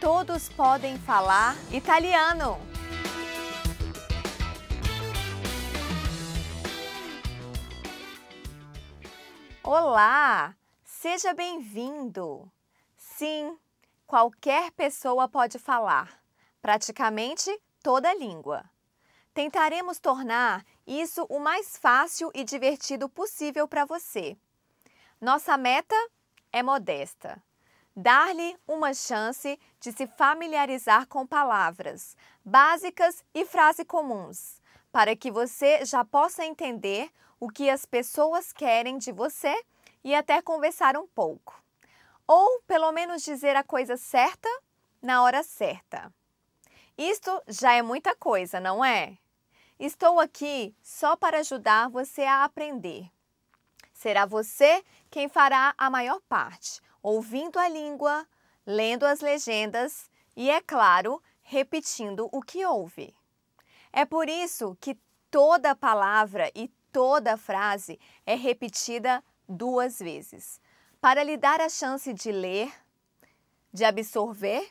todos podem falar italiano. Olá, seja bem-vindo. Sim, qualquer pessoa pode falar, praticamente toda língua. Tentaremos tornar isso o mais fácil e divertido possível para você. Nossa meta é modesta dar-lhe uma chance de se familiarizar com palavras básicas e frases comuns, para que você já possa entender o que as pessoas querem de você e até conversar um pouco. Ou pelo menos dizer a coisa certa na hora certa. Isto já é muita coisa, não é? Estou aqui só para ajudar você a aprender. Será você quem fará a maior parte, ouvindo a língua, lendo as legendas e, é claro, repetindo o que ouve. É por isso que toda palavra e toda frase é repetida duas vezes, para lhe dar a chance de ler, de absorver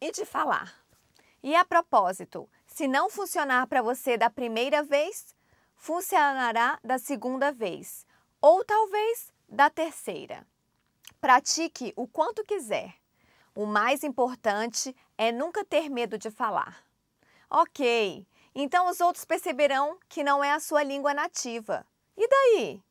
e de falar. E a propósito, se não funcionar para você da primeira vez, funcionará da segunda vez, ou talvez da terceira. Pratique o quanto quiser. O mais importante é nunca ter medo de falar. Ok, então os outros perceberão que não é a sua língua nativa. E daí?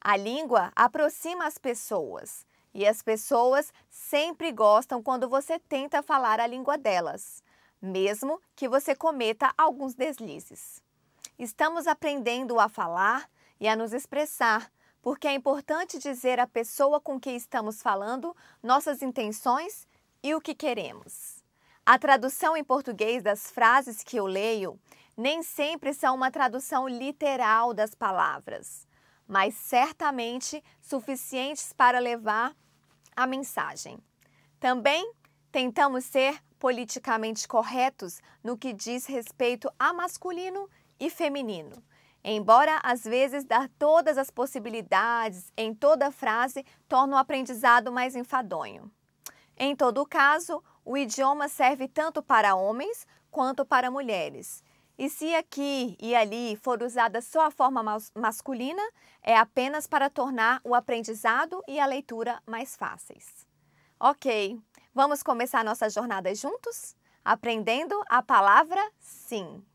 A língua aproxima as pessoas e as pessoas sempre gostam quando você tenta falar a língua delas, mesmo que você cometa alguns deslizes. Estamos aprendendo a falar e a nos expressar porque é importante dizer à pessoa com quem estamos falando nossas intenções e o que queremos. A tradução em português das frases que eu leio nem sempre são uma tradução literal das palavras, mas certamente suficientes para levar a mensagem. Também tentamos ser politicamente corretos no que diz respeito a masculino e feminino. Embora às vezes dar todas as possibilidades em toda frase torna o aprendizado mais enfadonho. Em todo caso, o idioma serve tanto para homens quanto para mulheres. E se aqui e ali for usada só a forma mas masculina, é apenas para tornar o aprendizado e a leitura mais fáceis. Ok, vamos começar nossa jornada juntos? Aprendendo a palavra sim.